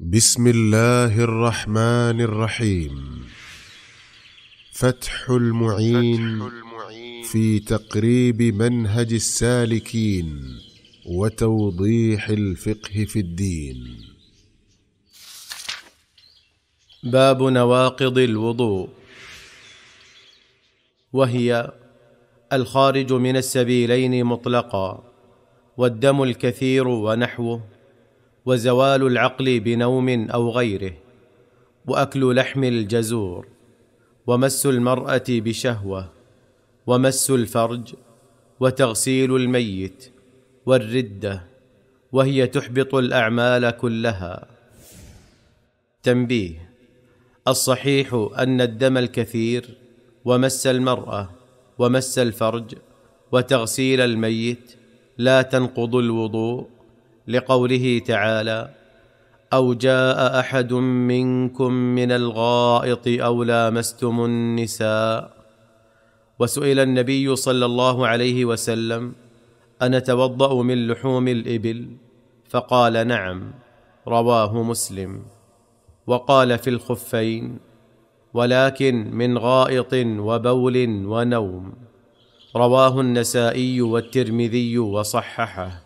بسم الله الرحمن الرحيم فتح المعين, فتح المعين في تقريب منهج السالكين وتوضيح الفقه في الدين باب نواقض الوضوء وهي الخارج من السبيلين مطلقا والدم الكثير ونحوه وزوال العقل بنوم او غيره واكل لحم الجزور ومس المراه بشهوه ومس الفرج وتغسيل الميت والرده وهي تحبط الاعمال كلها تنبيه الصحيح ان الدم الكثير ومس المراه ومس الفرج وتغسيل الميت لا تنقض الوضوء لقوله تعالى او جاء احد منكم من الغائط او لامستم النساء وسئل النبي صلى الله عليه وسلم انتوضا من لحوم الابل فقال نعم رواه مسلم وقال في الخفين ولكن من غائط وبول ونوم رواه النسائي والترمذي وصححه